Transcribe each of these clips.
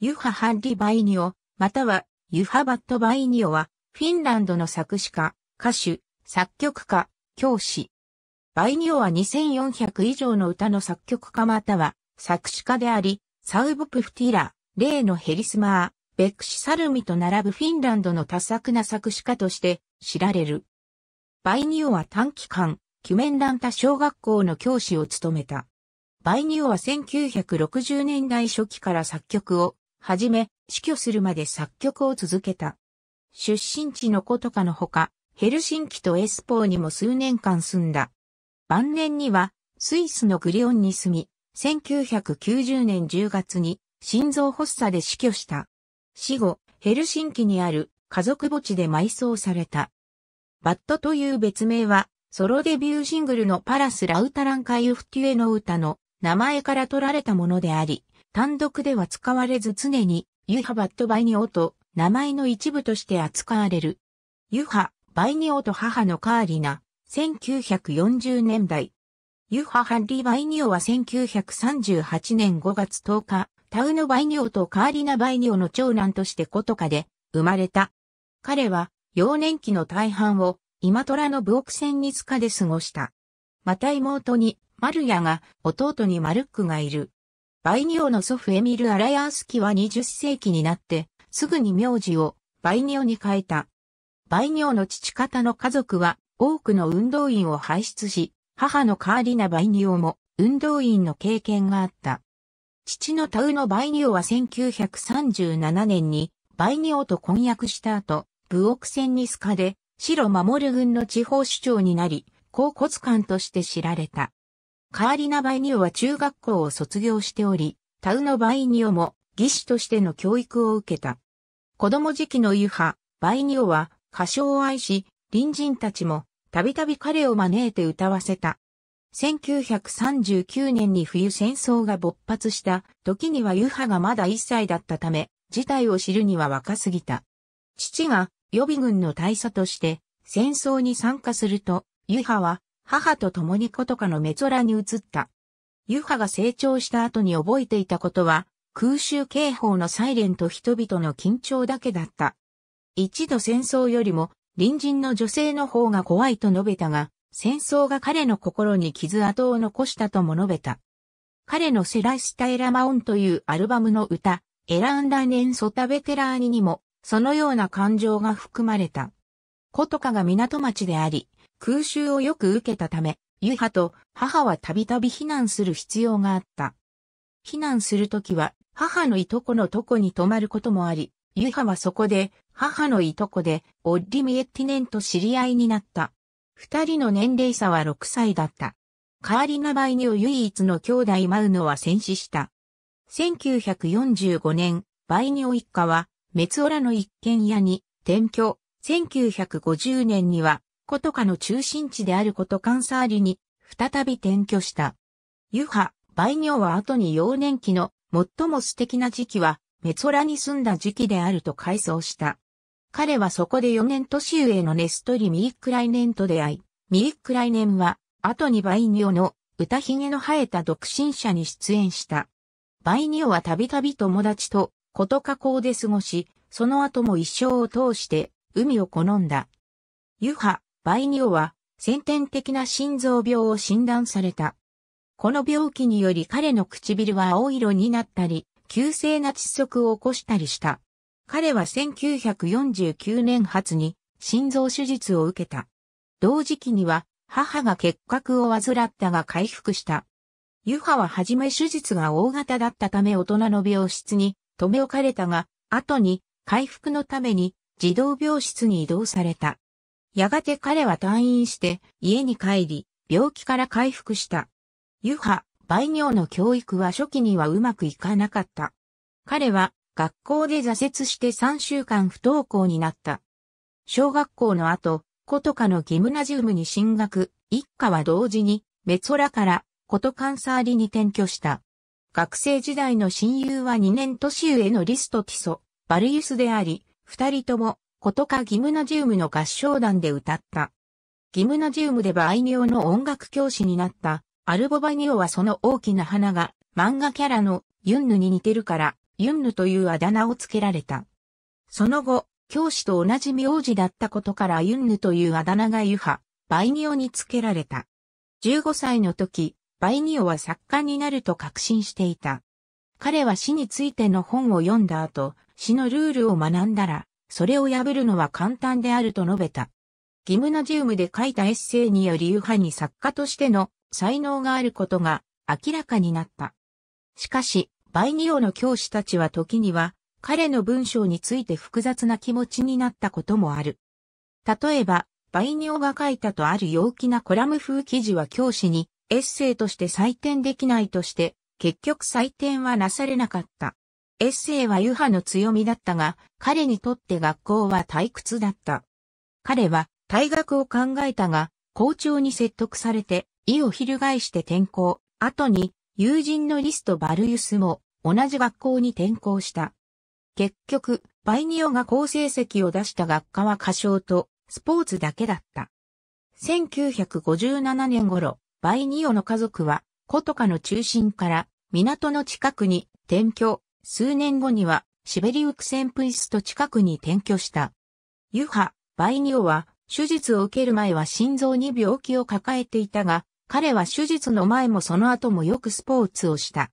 ユハ・ハンリ・バイニオ、またはユハ・バット・バイニオは、フィンランドの作詞家、歌手、作曲家、教師。バイニオは2400以上の歌の作曲家または作詞家であり、サウボプフティラ、例のヘリスマー、ベックシサルミと並ぶフィンランドの多作な作詞家として知られる。バイニオは短期間、キュメンランタ小学校の教師を務めた。バイニオは1960年代初期から作曲をはじめ、死去するまで作曲を続けた。出身地のことかのほか、ヘルシンキとエスポーにも数年間住んだ。晩年には、スイスのグリオンに住み、1990年10月に心臓発作で死去した。死後、ヘルシンキにある家族墓地で埋葬された。バットという別名は、ソロデビューシングルのパラス・ラウタランカ・ユフティエの歌の名前から取られたものであり、単独では使われず常にユハバットバイニオと名前の一部として扱われる。ユハ、バイニオと母のカーリナ、1940年代。ユハ・ハンリ・バイニオは1938年5月10日、タウノ・バイニオとカーリナ・バイニオの長男としてコトカで生まれた。彼は幼年期の大半を今虎のセンニに塚で過ごした。また妹にマルヤが弟にマルックがいる。バイニオの祖父エミル・アラヤースキは20世紀になって、すぐに名字をバイニオに変えた。バイニオの父方の家族は多くの運動員を輩出し、母のカーリナ・バイニオも運動員の経験があった。父のタウのバイニオは1937年にバイニオと婚約した後、武奥戦にスカで、白守軍の地方首長になり、甲骨官として知られた。カーリナ・バイニオは中学校を卒業しており、タウノ・バイニオも技師としての教育を受けた。子供時期のユハ、バイニオは歌唱を愛し、隣人たちもたびたび彼を招いて歌わせた。1939年に冬戦争が勃発した時にはユハがまだ1歳だったため、事態を知るには若すぎた。父が予備軍の大佐として戦争に参加すると、ユハは母と共にコトカのメゾラに移った。ユハが成長した後に覚えていたことは、空襲警報のサイレンと人々の緊張だけだった。一度戦争よりも、隣人の女性の方が怖いと述べたが、戦争が彼の心に傷跡を残したとも述べた。彼のセラスタエラマオンというアルバムの歌、エランダネンソタベテラーニにも、そのような感情が含まれた。コトカが港町であり、空襲をよく受けたため、ユハと母はたびたび避難する必要があった。避難するときは、母のいとこのとこに泊まることもあり、ユハはそこで、母のいとこで、オッリミエッティネンと知り合いになった。二人の年齢差は6歳だった。カーリナ・バイニを唯一の兄弟マウノは戦死した。1945年、バイニョ一家は、メツオラの一軒家に転居。1950年には、コトカの中心地であることカンサーリに再び転居した。ユハ、バイニョは後に幼年期の最も素敵な時期はメツォラに住んだ時期であると回想した。彼はそこで4年年上のネストリ・ミークライネンと出会い、ミークライネンは後にバイニョの歌髭の生えた独身者に出演した。バイニョはたびたび友達とことこうで過ごし、その後も一生を通して海を好んだ。ユハ、バイニオは先天的な心臓病を診断された。この病気により彼の唇は青色になったり、急性な窒息を起こしたりした。彼は1949年初に心臓手術を受けた。同時期には母が結核を患ったが回復した。ユハははじめ手術が大型だったため大人の病室に留め置かれたが、後に回復のために児童病室に移動された。やがて彼は退院して家に帰り、病気から回復した。ユハ、培養の教育は初期にはうまくいかなかった。彼は学校で挫折して3週間不登校になった。小学校の後、コトカのギムナジウムに進学、一家は同時にメツホラからコトカンサーリに転居した。学生時代の親友は2年年上のリストティソ、バルユスであり、二人ともことかギムナジウムの合唱団で歌った。ギムナジウムでバイニオの音楽教師になった、アルボバニオはその大きな花が漫画キャラのユンヌに似てるから、ユンヌというあだ名を付けられた。その後、教師と同じ名字だったことからユンヌというあだ名がユハ、バイニオに付けられた。15歳の時、バイニオは作家になると確信していた。彼は死についての本を読んだ後、死のルールを学んだら、それを破るのは簡単であると述べた。ギムナジウムで書いたエッセイにより右派に作家としての才能があることが明らかになった。しかし、バイニオの教師たちは時には彼の文章について複雑な気持ちになったこともある。例えば、バイニオが書いたとある陽気なコラム風記事は教師にエッセイとして採点できないとして、結局採点はなされなかった。エッセイはユハの強みだったが、彼にとって学校は退屈だった。彼は退学を考えたが、校長に説得されて、意を翻して転校。後に、友人のリスト・バルユスも同じ学校に転校した。結局、バイニオが好成績を出した学科は歌唱とスポーツだけだった。1957年頃、バイニオの家族は、コトカの中心から港の近くに転居、数年後にはシベリウクセンプイスト近くに転居した。ユハ・バイニオは手術を受ける前は心臓に病気を抱えていたが、彼は手術の前もその後もよくスポーツをした。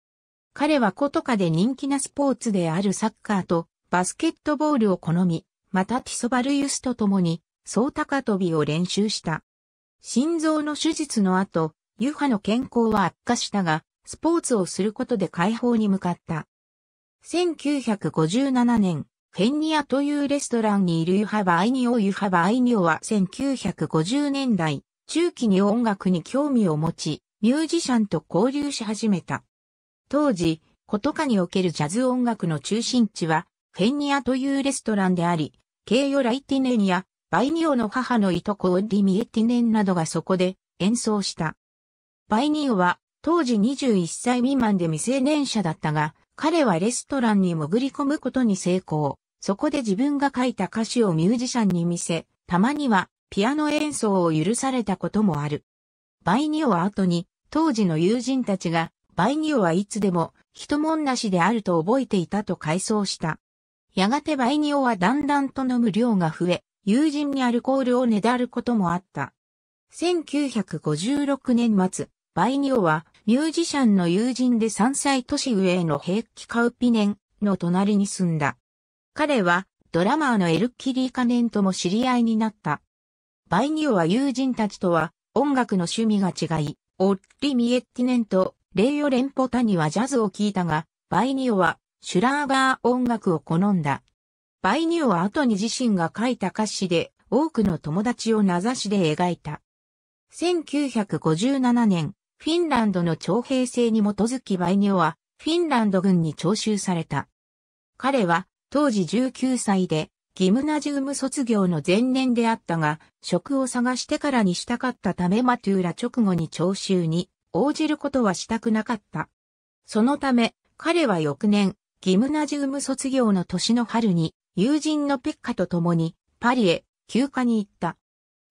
彼はコトカで人気なスポーツであるサッカーとバスケットボールを好み、またティソバルユスと共に、総高飛びを練習した。心臓の手術の後、ユハの健康は悪化したが、スポーツをすることで解放に向かった。1957年、フェンニアというレストランにいるユハバ・アイニオ・ユハバ・アイニオは1950年代、中期に音楽に興味を持ち、ミュージシャンと交流し始めた。当時、コトカにおけるジャズ音楽の中心地は、フェンニアというレストランであり、ケイヨ・ライティネンや、バイニオの母のいとこオッリ・ミエティネンなどがそこで演奏した。バイニオは、当時21歳未満で未成年者だったが、彼はレストランに潜り込むことに成功。そこで自分が書いた歌詞をミュージシャンに見せ、たまにはピアノ演奏を許されたこともある。バイニオは後に、当時の友人たちが、バイニオはいつでも、人もんなしであると覚えていたと回想した。やがてバイニオはだんだんと飲む量が増え、友人にアルコールをねだることもあった。1956年末、バイニオはミュージシャンの友人で3歳年上のヘッキ・カウピネンの隣に住んだ。彼はドラマーのエルキリー・カネンとも知り合いになった。バイニオは友人たちとは音楽の趣味が違い、オッリ・ミエッティネンとレイヨ・レンポタニはジャズを聴いたが、バイニオはシュラーガー音楽を好んだ。バイニオは後に自身が書いた歌詞で多くの友達を名指しで描いた。1957年、フィンランドの徴兵制に基づきバイニョは、フィンランド軍に徴収された。彼は、当時19歳で、ギムナジウム卒業の前年であったが、職を探してからにしたかったためマトゥーラ直後に徴収に応じることはしたくなかった。そのため、彼は翌年、ギムナジウム卒業の年の春に、友人のペッカと共に、パリへ、休暇に行った。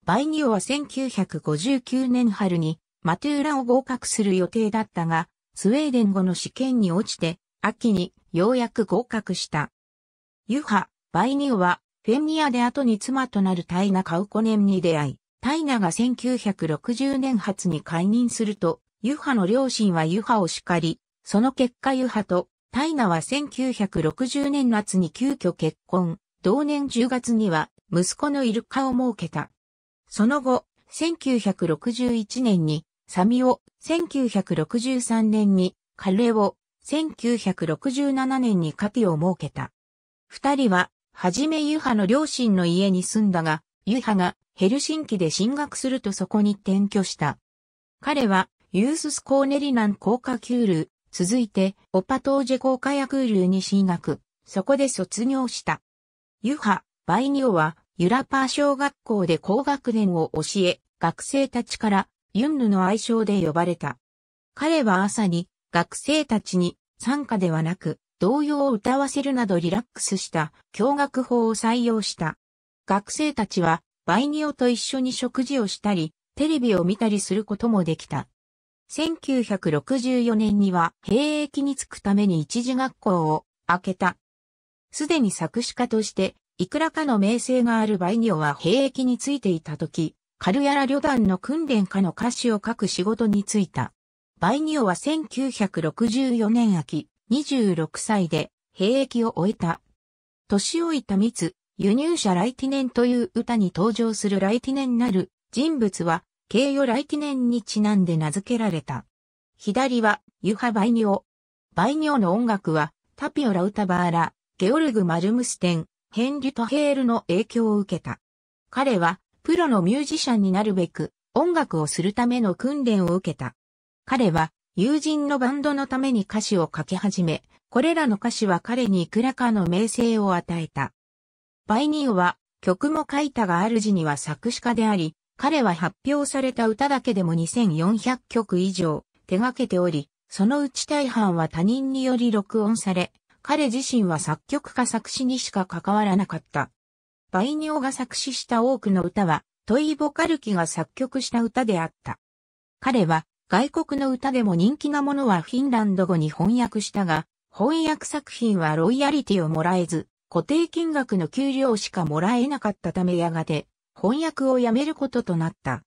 バイニオは1959年春に、マトゥーラを合格する予定だったが、スウェーデン語の試験に落ちて、秋にようやく合格した。ユハ、バイニオは、フェンニアで後に妻となるタイナ・カウコネンに出会い、タイナが1960年初に解任すると、ユハの両親はユハを叱り、その結果ユハとタイナは1960年夏に急遽結婚、同年10月には息子のイルカを設けた。その後、1961年にサミオ、1963年に、カレオ、1967年にカピを設けた。二人は、はじめユハの両親の家に住んだが、ユハがヘルシンキで進学するとそこに転居した。彼は、ユーススコーネリナン高科キュール、続いて、オパトージェ高科ヤクールに進学、そこで卒業した。ユハ、バイニオは、ユラパー小学校で高学年を教え、学生たちからユンヌの愛称で呼ばれた。彼は朝に学生たちに参加ではなく童謡を歌わせるなどリラックスした教学法を採用した。学生たちはバイニオと一緒に食事をしたり、テレビを見たりすることもできた。1964年には兵役に就くために一時学校を開けた。すでに作詞家として、いくらかの名声があるバイニオは兵役についていた時、カルヤラ旅団の訓練下の歌詞を書く仕事に就いた。バイニオは1964年秋、26歳で兵役を終えた。年老いた密、輸入者ライティネンという歌に登場するライティネンなる人物は、慶与ライティネンにちなんで名付けられた。左は、ユハ・バイニオ。バイニオの音楽は、タピオ・ラウタバーラ、ゲオルグ・マルムステン、ヘンリュト・ヘールの影響を受けた。彼は、プロのミュージシャンになるべく音楽をするための訓練を受けた。彼は友人のバンドのために歌詞を書き始め、これらの歌詞は彼にいくらかの名声を与えた。バイニーは曲も書いたが主には作詞家であり、彼は発表された歌だけでも2400曲以上手掛けており、そのうち大半は他人により録音され、彼自身は作曲家作詞にしか関わらなかった。バイニョが作詞した多くの歌は、トイ・ボカルキが作曲した歌であった。彼は、外国の歌でも人気なものはフィンランド語に翻訳したが、翻訳作品はロイヤリティをもらえず、固定金額の給料しかもらえなかったためやがて、翻訳をやめることとなった。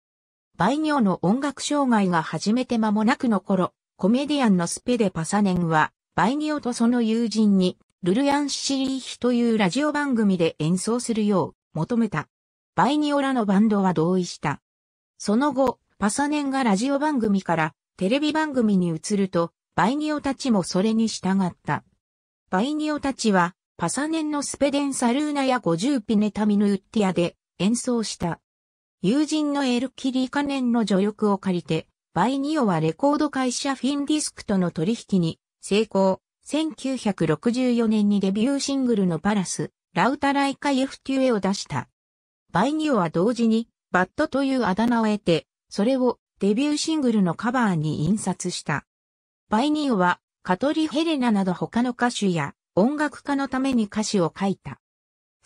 バイニョの音楽障害が始めて間もなくの頃、コメディアンのスペデ・パサネンは、バイニョとその友人に、ルルヤン・シリーヒというラジオ番組で演奏するよう求めた。バイニオラのバンドは同意した。その後、パサネンがラジオ番組からテレビ番組に移ると、バイニオたちもそれに従った。バイニオたちは、パサネンのスペデンサルーナや50ピネタミヌウッティアで演奏した。友人のエルキリーカネンの助力を借りて、バイニオはレコード会社フィンディスクとの取引に成功。1964年にデビューシングルのパラス、ラウタライカイエフテュエを出した。バイニオは同時に、バッドというあだ名を得て、それをデビューシングルのカバーに印刷した。バイニオは、カトリ・ヘレナなど他の歌手や音楽家のために歌詞を書いた。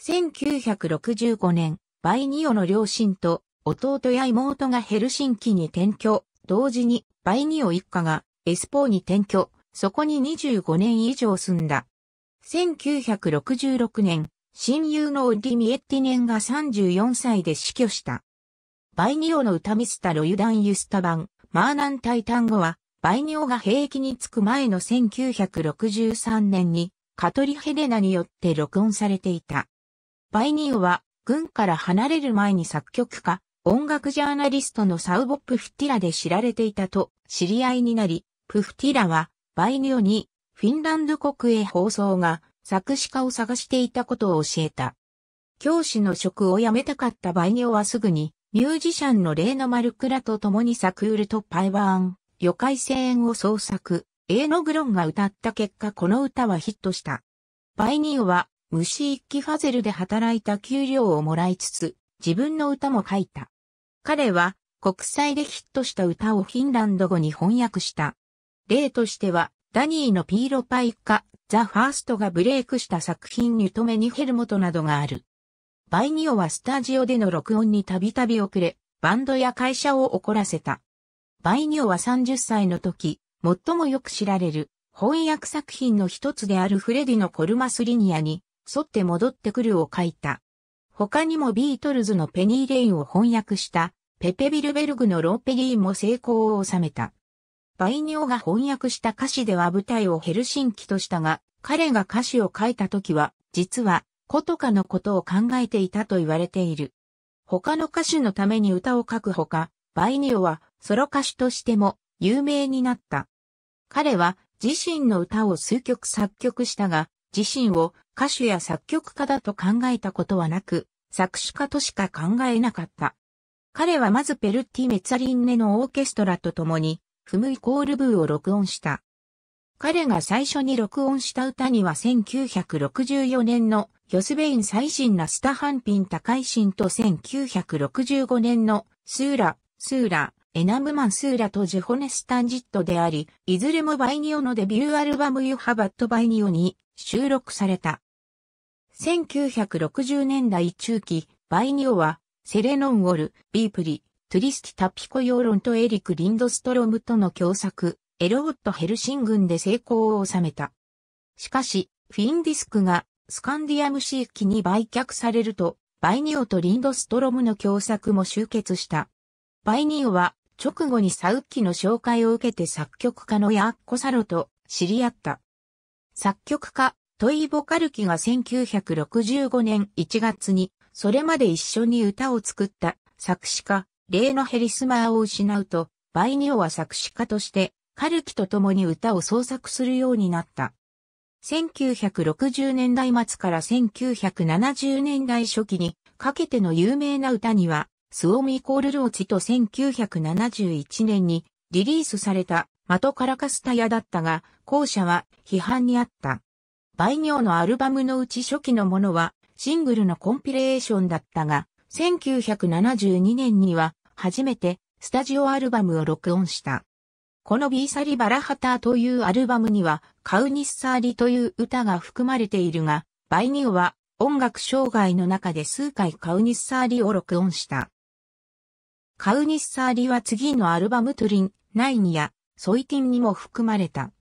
1965年、バイニオの両親と弟や妹がヘルシンキに転居、同時にバイニオ一家がエスポーに転居、そこに25年以上住んだ。1966年、親友のオッリ・ミエッティネンが34歳で死去した。バイニオの歌ミスタロユダン・ユスタバン、マーナンタイタン語は、バイニオが兵役に着く前の1963年に、カトリ・ヘレナによって録音されていた。バイニオは、軍から離れる前に作曲家、音楽ジャーナリストのサウボ・プフティラで知られていたと知り合いになり、プフティラはバイニオにフィンランド国営放送が作詞家を探していたことを教えた。教師の職を辞めたかったバイニオはすぐにミュージシャンのレーノ・マルクラと共にサクールとパイバーン、魚介声援を創作、エーノグロンが歌った結果この歌はヒットした。バイニオは虫一気ファゼルで働いた給料をもらいつつ、自分の歌も書いた。彼は国際でヒットした歌をフィンランド語に翻訳した。例としては、ダニーのピーロパイか、ザ・ファーストがブレイクした作品ニュトメニヘルモトなどがある。バイニオはスタジオでの録音にたびたび遅れ、バンドや会社を怒らせた。バイニオは30歳の時、最もよく知られる翻訳作品の一つであるフレディのコルマスリニアに沿って戻ってくるを書いた。他にもビートルズのペニーレインを翻訳したペペ・ビルベルグのローペリーも成功を収めた。バイニオが翻訳した歌詞では舞台をヘルシンキとしたが、彼が歌詞を書いた時は、実は、コトカのことを考えていたと言われている。他の歌手のために歌を書くほか、バイニオはソロ歌手としても有名になった。彼は自身の歌を数曲作曲したが、自身を歌手や作曲家だと考えたことはなく、作詞家としか考えなかった。彼はまずペルティ・メツァリンネのオーケストラと共に、踏むイコールブーを録音した。彼が最初に録音した歌には1964年のヨスベイン最新なスタハンピン高いンと1965年のスーラ、スーラ、エナムマンスーラとジェホネスタンジットであり、いずれもバイニオのデビューアルバムユハバットバイニオに収録された。1960年代中期、バイニオはセレノンウォル、ビープリ、トゥリスティ・タピコ・ヨーロンとエリク・リンドストロムとの共作、エロウット・ヘルシングンで成功を収めた。しかし、フィンディスクがスカンディアムシー機に売却されると、バイニオとリンドストロムの共作も集結した。バイニオは直後にサウッキの紹介を受けて作曲家のヤッコ・サロと知り合った。作曲家、トイ・ボカルキが1965年1月に、それまで一緒に歌を作った作詞家、例のヘリスマーを失うと、バイニオは作詞家として、カルキと共に歌を創作するようになった。1960年代末から1970年代初期にかけての有名な歌には、スオミイコールローチと1971年にリリースされたマトカラカスタヤだったが、後者は批判にあった。バイニョのアルバムのうち初期のものはシングルのコンピレーションだったが、1972年には初めてスタジオアルバムを録音した。このビーサリバラハターというアルバムにはカウニッサーリという歌が含まれているが、バイニオは音楽障害の中で数回カウニッサーリを録音した。カウニッサーリは次のアルバムトゥリン、ナイニやソイティンにも含まれた。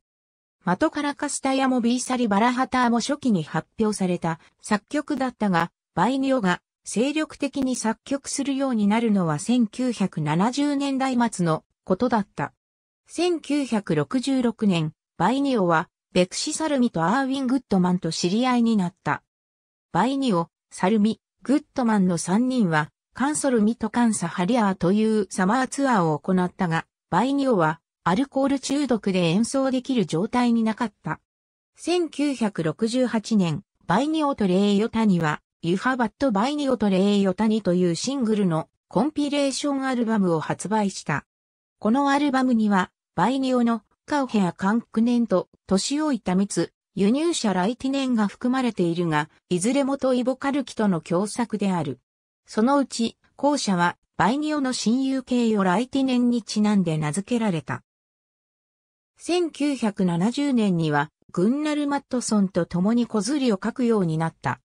マトカラカスタヤもビーサリバラハターも初期に発表された作曲だったが、バイニオが精力的に作曲するようになるのは1970年代末のことだった。1966年、バイニオは、ベクシ・サルミとアーウィン・グッドマンと知り合いになった。バイニオ、サルミ、グッドマンの3人は、カンソルミとカンサ・ハリアーというサマーツアーを行ったが、バイニオは、アルコール中毒で演奏できる状態になかった。1968年、バイニオとレイヨタニは、You Have At By におとれえよたにというシングルのコンピレーションアルバムを発売した。このアルバムには、バイニオのカウヘアカンクネンと年老いた密、輸入者ライティネンが含まれているが、いずれもとイボカルキとの共作である。そのうち、後者は、バイニオの親友形をライティネンにちなんで名付けられた。1970年には、グンナル・マットソンと共に小釣りを書くようになった。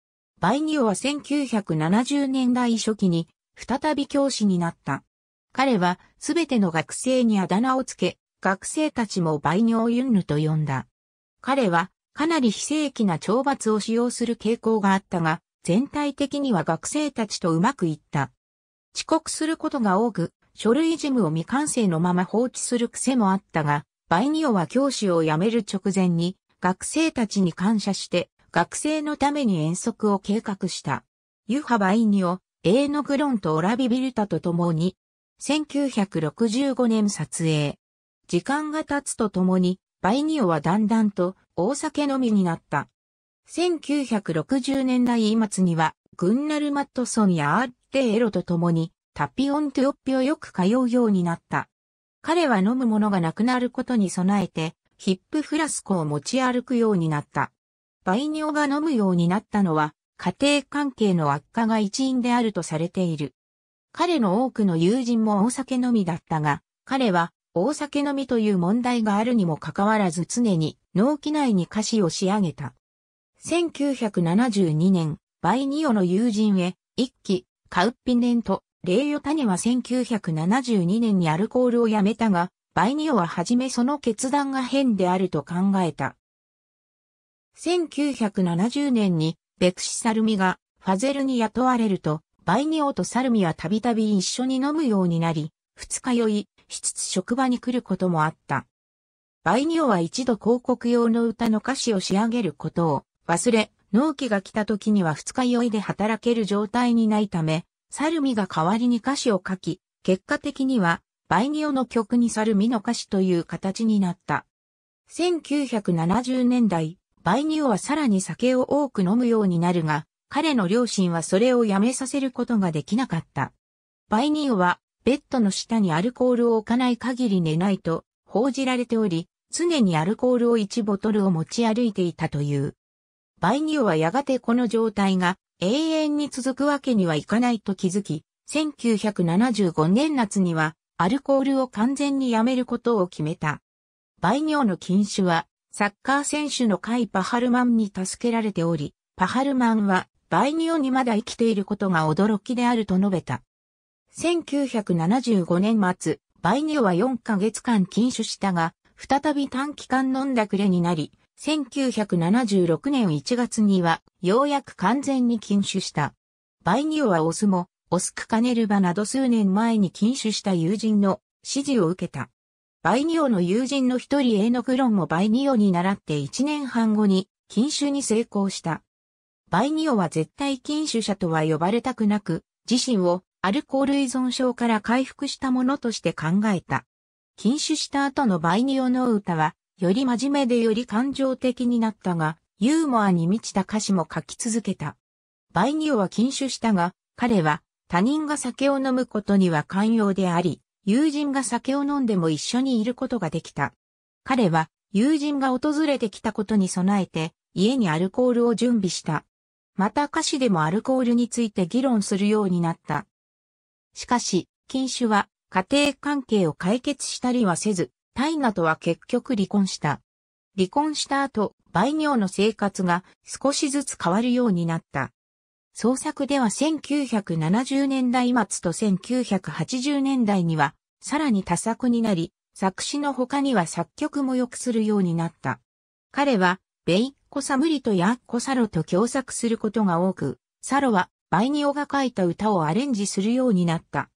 バイニオは1970年代初期に再び教師になった。彼はすべての学生にあだ名をつけ、学生たちもバイニオ・ユンヌと呼んだ。彼はかなり非正規な懲罰を使用する傾向があったが、全体的には学生たちとうまくいった。遅刻することが多く、書類事務を未完成のまま放置する癖もあったが、バイニオは教師を辞める直前に、学生たちに感謝して、学生のために遠足を計画した。ユハバイニオ、エーノグロンとオラビビルタと共に、1965年撮影。時間が経つとともに、バイニオはだんだんと大酒飲みになった。1960年代末には、グンナル・マットソンやアーテエロと共に、タピオン・トゥオッピをよく通うようになった。彼は飲むものがなくなることに備えて、ヒップフラスコを持ち歩くようになった。バイニオが飲むようになったのは、家庭関係の悪化が一因であるとされている。彼の多くの友人も大酒飲みだったが、彼は大酒飲みという問題があるにもかかわらず常に脳機内に歌詞を仕上げた。1972年、バイニオの友人へ、一気、カウッピネント、レイヨタネは1972年にアルコールをやめたが、バイニオははじめその決断が変であると考えた。1970年にベクシサルミがファゼルに雇われると、バイニオとサルミはたびたび一緒に飲むようになり、二日酔いしつつ職場に来ることもあった。バイニオは一度広告用の歌の歌詞を仕上げることを忘れ、納期が来た時には二日酔いで働ける状態にないため、サルミが代わりに歌詞を書き、結果的には、バイニオの曲にサルミの歌詞という形になった。1970年代、バイニオはさらに酒を多く飲むようになるが、彼の両親はそれをやめさせることができなかった。バイニオは、ベッドの下にアルコールを置かない限り寝ないと報じられており、常にアルコールを1ボトルを持ち歩いていたという。バイニオはやがてこの状態が永遠に続くわけにはいかないと気づき、1975年夏にはアルコールを完全にやめることを決めた。バイニオの禁酒はサッカー選手のカイ・パハルマンに助けられており、パハルマンはバイニオにまだ生きていることが驚きであると述べた。1975年末、バイニオは4ヶ月間禁酒したが、再び短期間飲んだくれになり、1976年1月には、ようやく完全に禁酒した。バイニオはオスも、オスクカネルバなど数年前に禁酒した友人の指示を受けた。バイニオの友人の一人エーノクロンもバイニオに習って一年半後に禁酒に成功した。バイニオは絶対禁酒者とは呼ばれたくなく、自身をアルコール依存症から回復したものとして考えた。禁酒した後のバイニオの歌は、より真面目でより感情的になったが、ユーモアに満ちた歌詞も書き続けた。バイニオは禁酒したが、彼は他人が酒を飲むことには寛容であり、友人が酒を飲んでも一緒にいることができた。彼は友人が訪れてきたことに備えて家にアルコールを準備した。また歌詞でもアルコールについて議論するようになった。しかし、禁酒は家庭関係を解決したりはせず、タイナとは結局離婚した。離婚した後、バ業の生活が少しずつ変わるようになった。創作では1970年代末と1980年代には、さらに多作になり、作詞の他には作曲も良くするようになった。彼は、ベイッコサムリとヤッコサロと共作することが多く、サロは、バイニオが書いた歌をアレンジするようになった。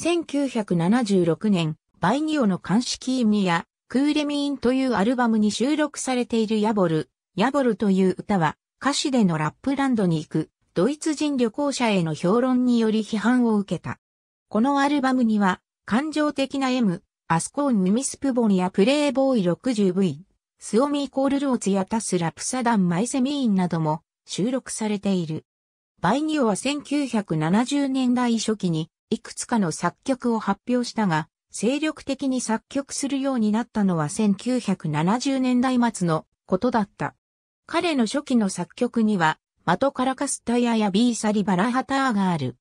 1976年、バイニオの監視キーミや、クーレミーンというアルバムに収録されているヤボル、ヤボルという歌は、歌詞でのラップランドに行く、ドイツ人旅行者への評論により批判を受けた。このアルバムには、感情的な M、アスコーン・ヌミスプボンやプレイボーイ 60V、スオミー・コール・ローツやタス・ラプサダン・マイセミーンなども収録されている。バイニオは1970年代初期にいくつかの作曲を発表したが、精力的に作曲するようになったのは1970年代末のことだった。彼の初期の作曲にはマトカラカスタヤやビーサリバラハターがある。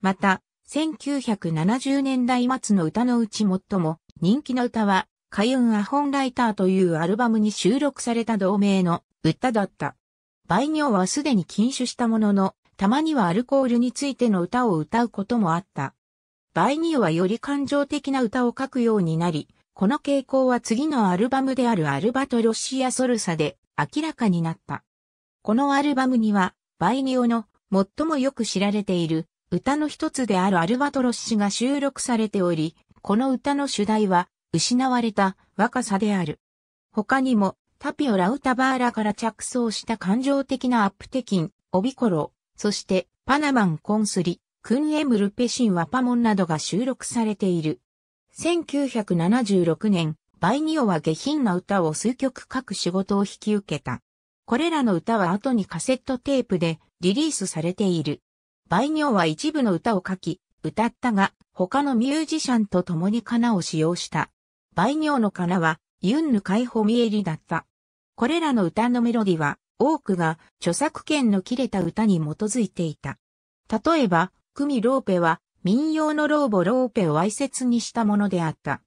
また、1970年代末の歌のうち最も人気の歌は、カユン・アホンライターというアルバムに収録された同名の歌だった。売業はすでに禁酒したものの、たまにはアルコールについての歌を歌うこともあった。バイニオはより感情的な歌を書くようになり、この傾向は次のアルバムであるアルバトロシアソルサで明らかになった。このアルバムには、バイニオの最もよく知られている歌の一つであるアルバトロッシュが収録されており、この歌の主題は、失われた若さである。他にも、タピオ・ラウタバーラから着想した感情的なアップテキン、オビコロ、そしてパナマン・コンスリ、クンエム・ルペシン・ワパモンなどが収録されている。1976年、バイニオは下品な歌を数曲書く仕事を引き受けた。これらの歌は後にカセットテープでリリースされている。バイニョーは一部の歌を書き、歌ったが、他のミュージシャンと共にカナを使用した。バイニョーのカナは、ユンヌカイホミエリだった。これらの歌のメロディは、多くが著作権の切れた歌に基づいていた。例えば、クミ・ローペは民謡のローボ・ローペを哀切にしたものであった。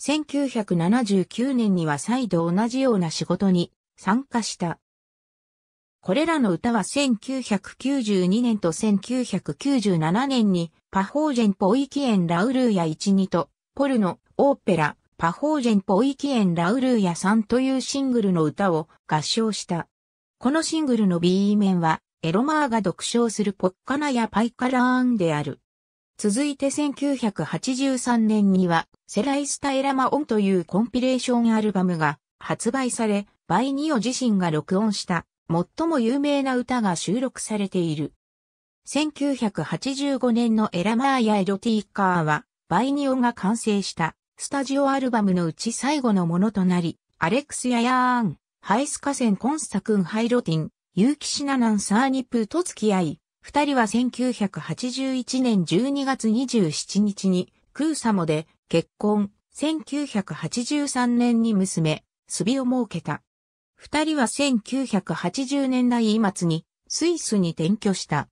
1979年には再度同じような仕事に参加した。これらの歌は1992年と1997年にパホージェンポイキエンラウルーヤ12とポルノ、オーペラ、パホージェンポイキエンラウルーヤ3というシングルの歌を合唱した。このシングルの B 面はエロマーが独唱するポッカナやパイカラーンである。続いて1983年には、セライスタエラマオンというコンピレーションアルバムが発売され、バイニオ自身が録音した最も有名な歌が収録されている。1985年のエラマーやエロティーカーは、バイニオが完成したスタジオアルバムのうち最後のものとなり、アレックス・ヤヤーン、ハイスカセン・コンスタクン・ハイロティン、ユーキシナナン・サーニプーと付き合い、二人は1981年12月27日にクーサモで結婚、1983年に娘、スビを設けた。二人は1980年代末にスイスに転居した。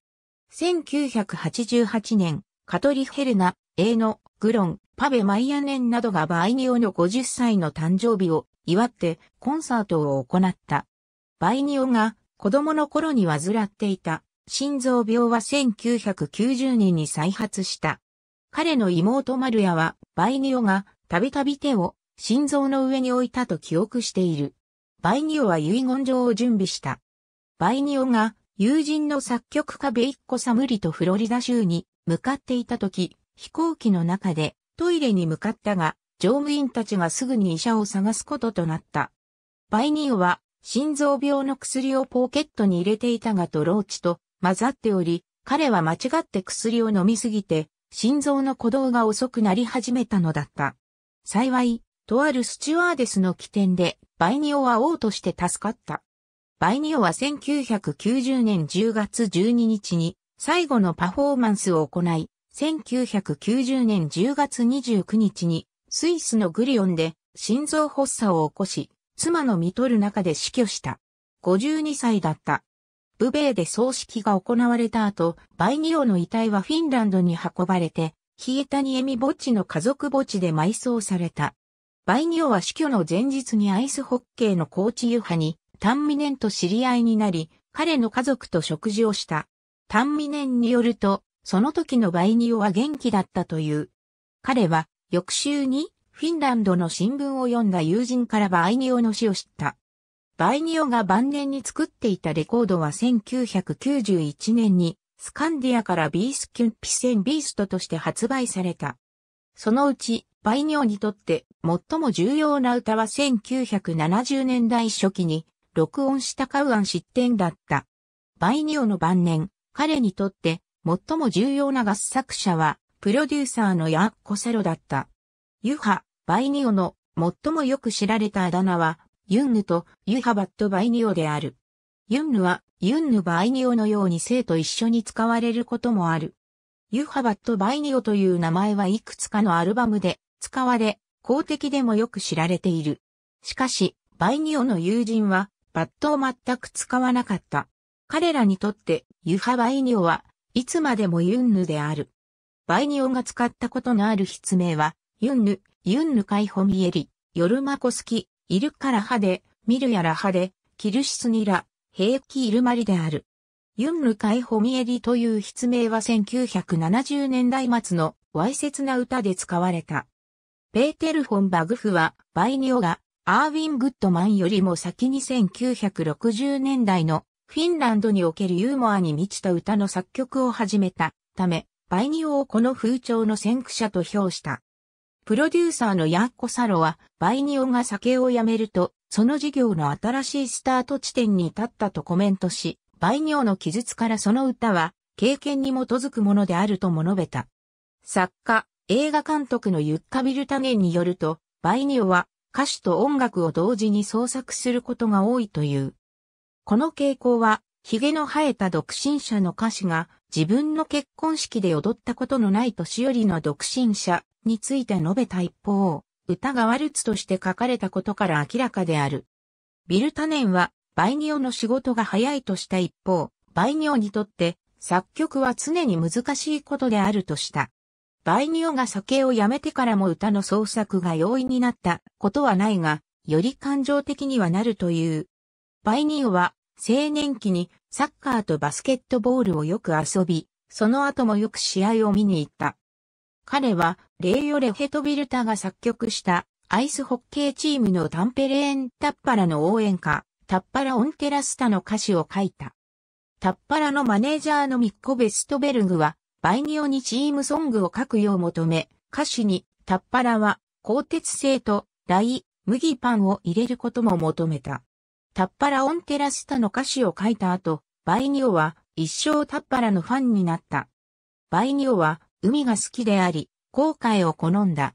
1988年、カトリ・ヘルナ、エーノ、グロン、パベ・マイアネンなどがバイニオの50歳の誕生日を祝ってコンサートを行った。バイニオが子供の頃に患っていた心臓病は1990年に再発した。彼の妹マルヤはバイニオがたびたび手を心臓の上に置いたと記憶している。バイニオは遺言状を準備した。バイニオが友人の作曲家ベイッコ・サムリとフロリダ州に向かっていた時、飛行機の中でトイレに向かったが、乗務員たちがすぐに医者を探すこととなった。バイニオは心臓病の薬をポケットに入れていたがとローチと混ざっており、彼は間違って薬を飲みすぎて、心臓の鼓動が遅くなり始めたのだった。幸い、とあるスチュワーデスの起点でバイニオは王として助かった。バイニオは1990年10月12日に最後のパフォーマンスを行い、1990年10月29日にスイスのグリオンで心臓発作を起こし、妻の見とる中で死去した。52歳だった。ブベーで葬式が行われた後、バイニオの遺体はフィンランドに運ばれて、ヒエタニエミ墓地の家族墓地で埋葬された。バイニオは死去の前日にアイスホッケーのコーチユハに、タンミネンと知り合いになり、彼の家族と食事をした。タンミネンによると、その時のバイニオは元気だったという。彼は、翌週に、フィンランドの新聞を読んだ友人からバイニオの死を知った。バイニオが晩年に作っていたレコードは1991年に、スカンディアからビースキュンピセンビーストとして発売された。そのうち、パイニョにとって最も重要な歌は1970年代初期に録音したカウアン失点だった。バイニョの晩年、彼にとって最も重要な合作者はプロデューサーのヤッコセロだった。ユハ、バイニオの最もよく知られたあだ名はユンヌとユハバットバイニオである。ユンヌはユンヌバイニオのように生と一緒に使われることもある。ユハバットバイニオという名前はいくつかのアルバムで使われ、公的でもよく知られている。しかし、バイニオの友人は、バットを全く使わなかった。彼らにとって、ユハ・バイニオはいつまでもユンヌである。バイニオが使ったことのある筆名は、ユンヌ、ユンヌカイホミエリ、ヨルマコスキ、イルカラハで、ミルヤラハで、キルシスニラ、ヘイキイルマリである。ユンヌカイホミエリという筆名は1970年代末のわいせつな歌で使われた。ペーテル・フォン・バグフは、バイニオが、アーウィン・グッドマンよりも先に1960年代のフィンランドにおけるユーモアに満ちた歌の作曲を始めたため、バイニオをこの風潮の先駆者と評した。プロデューサーのヤッコ・サロは、バイニオが酒をやめると、その事業の新しいスタート地点に立ったとコメントし、バイニオの記述からその歌は、経験に基づくものであるとも述べた。作家、映画監督のユッカ・ビルタネンによると、バイニオは歌手と音楽を同時に創作することが多いという。この傾向は、髭の生えた独身者の歌詞が自分の結婚式で踊ったことのない年寄りの独身者について述べた一方、歌がワルツとして書かれたことから明らかである。ビルタネンはバイニオの仕事が早いとした一方、バイニオにとって作曲は常に難しいことであるとした。バイニオが酒をやめてからも歌の創作が容易になったことはないが、より感情的にはなるという。バイニオは青年期にサッカーとバスケットボールをよく遊び、その後もよく試合を見に行った。彼はレイヨ・レヘトビルタが作曲したアイスホッケーチームのタンペレーン・タッパラの応援歌、タッパラ・オンテラスタの歌詞を書いた。タッパラのマネージャーのミッコ・ベストベルグはバイニオにチームソングを書くよう求め、歌詞に、タッパラは、鋼鉄製と、大、麦パンを入れることも求めた。タッパラオンテラスタの歌詞を書いた後、バイニオは一生タッパラのファンになった。バイニオは海が好きであり、航海を好んだ。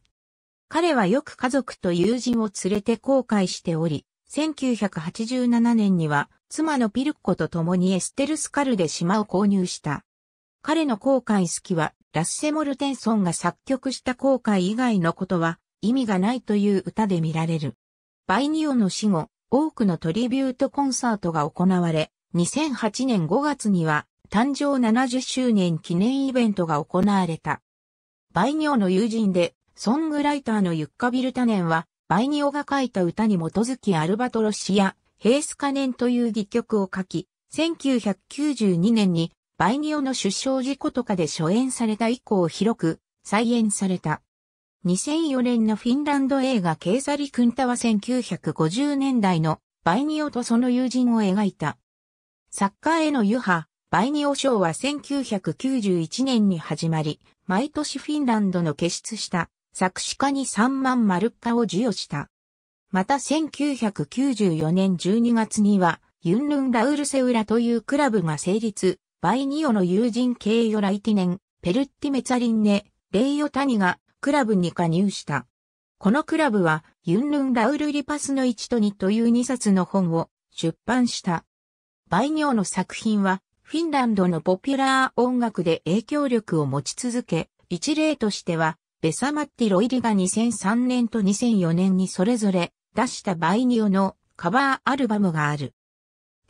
彼はよく家族と友人を連れて航海しており、1987年には妻のピルッコと共にエステルスカルで島を購入した。彼の後悔好きは、ラッセ・モルテンソンが作曲した後悔以外のことは意味がないという歌で見られる。バイニオの死後、多くのトリビュートコンサートが行われ、2008年5月には誕生70周年記念イベントが行われた。バイニオの友人で、ソングライターのユッカビルタネンは、バイニオが書いた歌に基づきアルバトロシや、ヘースカネンという戯曲を書き、1992年にバイニオの出生事故とかで初演された以降広く再演された。2004年のフィンランド映画ケーサリ・クンタは1950年代のバイニオとその友人を描いた。サッカーへの余波、バイニオ賞は1991年に始まり、毎年フィンランドの傑出した作詞家に3万マルッカを授与した。また1994年12月には、ユンルン・ラウルセウラというクラブが成立、バイニオの友人経由来ライティネン、ペルッティ・メツァリンネ、レイヨ・タニがクラブに加入した。このクラブは、ユンルン・ラウル・リパスの1と2という2冊の本を出版した。バイニオの作品は、フィンランドのポピュラー音楽で影響力を持ち続け、一例としては、ベサマッティ・ロイリが2003年と2004年にそれぞれ出したバイニオのカバーアルバムがある。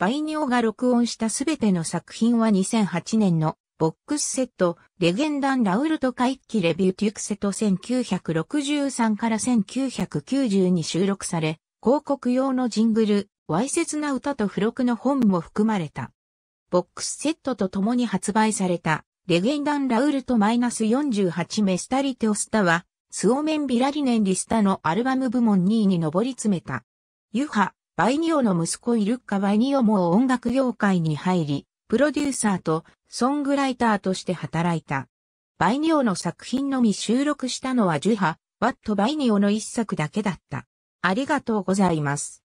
バイニョが録音したすべての作品は2008年のボックスセット、レゲンダン・ラウルト・カイッキ・レビュー・テュクセト1963から1990に収録され、広告用のジングル、わいせつな歌と付録の本も含まれた。ボックスセットと共に発売された、レゲンダン・ラウルト -48 メスタリテオスタは、スオメン・ビラリネン・リスタのアルバム部門2位に上り詰めた。ユハ、バイニオの息子イルッカ・バイニオも音楽業界に入り、プロデューサーとソングライターとして働いた。バイニオの作品のみ収録したのはジュハ、ワット・バイニオの一作だけだった。ありがとうございます。